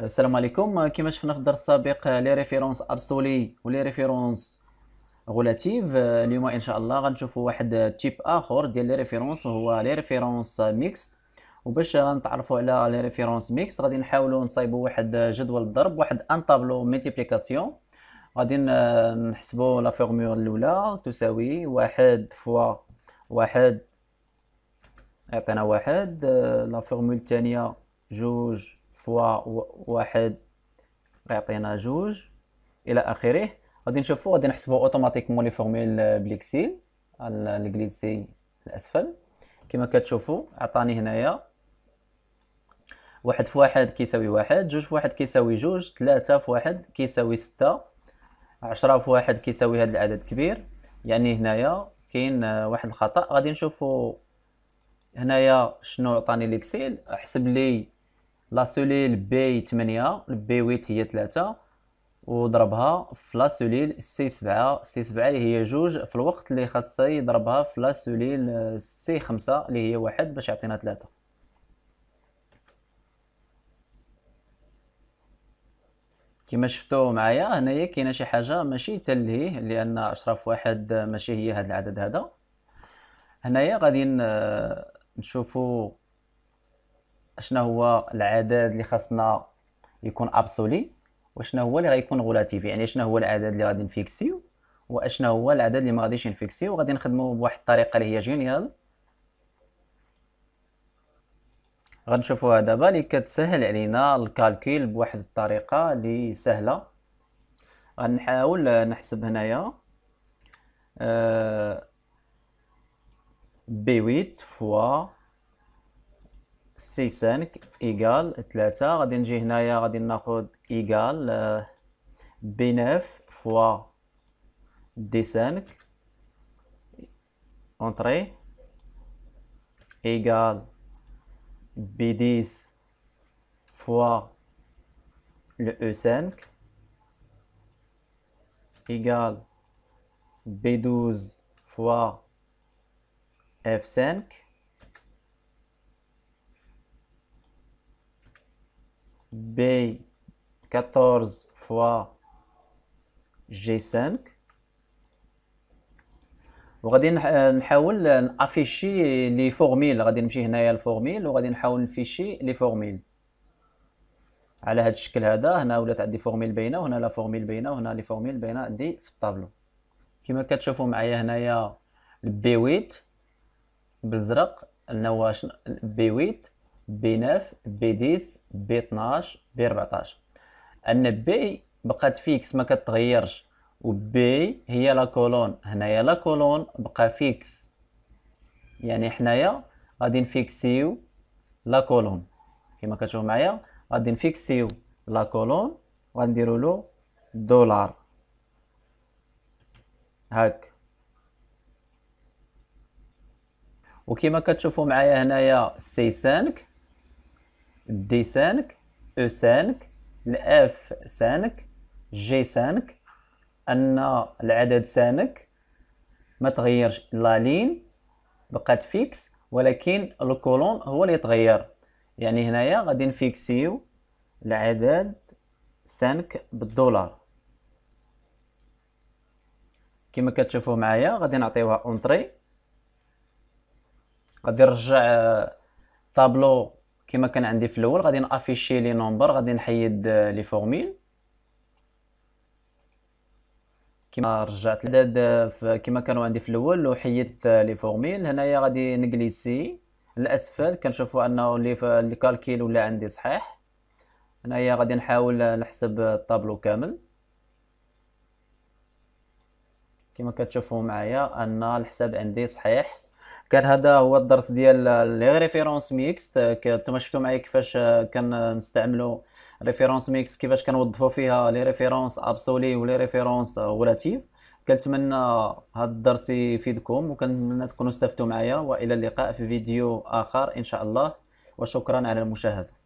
السلام عليكم كما شفنا في الدرس السابق آه، لي ريفيرونس ابسولي ولي ريفيرونس غولاتيف آه، اليوم ان شاء الله غنشوفوا واحد تيب اخر ديال لي ريفيرونس وهو لي ريفيرونس ميكس وباش غنتعرفوا على لي ريفيرونس ميكس غادي نحاولوا نصايبوا واحد جدول الضرب واحد ان طابلو ملتيبليكاسيون غادي نحسبوا لا فورمول الاولى تساوي واحد فوا واحد يعطينا واحد آه، لا فورمول الثانيه جوج فوا واحد غيعطينا جوج الى اخره غادي نشوفو غادي نحسبو اوتوماتيكمون لي فورميل بليكسيل الكليسي الاسفل كما كتشوفو عطاني هنايا واحد في واحد كيساوي واحد جوج في واحد كيساوي جوج ثلاثة في واحد كيساوي ستة عشرة في واحد كيساوي هذا العدد كبير يعني هنايا كاين واحد الخطأ غادي نشوفو هنايا شنو عطاني ليكسيل حسب لي لاسوليل بي 8 البي 8 هي 3 وضربها في لاسوليل سي 7 سي 7 اللي هي جوج في الوقت اللي خاصها يضربها في لاسوليل سي 5 اللي هي واحد باش يعطينا 3 كما شفتوا معايا هنايا كاينه شي حاجه ماشي تلهي لان اشرف واحد ماشي هي هذا العدد هذا هنايا غادي نشوفوا شنو هو العدد اللي خاصنا يكون ابسولي وشنو هو اللي غيكون غولاتيف يعني شنو هو العدد اللي غادي نفيكسيو واشنو هو العدد اللي ما غاديش نفيكسيو وغادي نخدمو بواحد الطريقه اللي هي جينيال غنشوفوها دابا اللي كتسهل علينا الكالكيل بواحد الطريقه اللي سهله غنحاول نحسب هنايا آه، بي 8 فوا سي سانك إيكال تلاتة غادي نجي هنايا غادي ناخد إيكال آه، بناف فوا دي سانك اونطري إيكال بديس فوا لو أو سانك إيكال بدوز فوا اف سانك B 14 fois G5 وغادي نحاول نافيشي لي فورميل غادي نمشي هنايا الفورميل وغادي نحاول نفيشي لي فورميل على هذا الشكل هذا هنا ولات عندي فورميل باينه وهنا لا فورميل باينه وهنا لي فورميل باينه عندي في الطابلو كما كتشوفوا معايا هنايا البي ويت بالزرق النواشن بي ويت ب9 ب10 ب12 ب14 ان بي بقات فيكس ما كتغيرش و وبي هي لا كولون هنايا لا كولون بقى فيكس يعني حنايا غادي نفيكسيو لا كولون كما كتشوفوا معايا غادي نفيكسيو لا كولون وغنديروا له دولار هاك وكما كتشوفوا معايا هنايا السيسانك دي سانك او سانك الاف سانك جي سانك ان العدد سانك ما تغيرش لا لين بقات فيكس ولكن الكولون هو اللي تغير يعني هنايا غادي نفيكسيو العدد سانك بالدولار كما كتشوفوا معايا غادي نعطيوها اونطري غادي نرجع آه، طابلو كما كان عندي في الاول غادي نافيشي لي نومبر غادي نحيد آه، لي فورميل كما رجعت العدد آه، كما كانوا عندي في الاول وحيدت آه، لي فورميل هنايا غادي نجليسي الاسفل كنشوفوا انه لي الكالكيل ولا عندي صحيح هنايا غادي نحاول نحسب الطابلو كامل كما كتشوفوا معايا ان الحساب عندي صحيح كان هذا هو الدرس ديال لي ريفيرونس ميكست نتوما شفتوا معايا كيفاش كنستعملوا ريفيرونس ميكس كيفاش كنوظفوا فيها لي ريفيرونس ابسولي ولي ريفيرونس غولاتيف كنتمنى هذا الدرس يفيدكم وكنتمنى تكونوا استفدتوا معايا والى اللقاء في فيديو اخر ان شاء الله وشكرا على المشاهده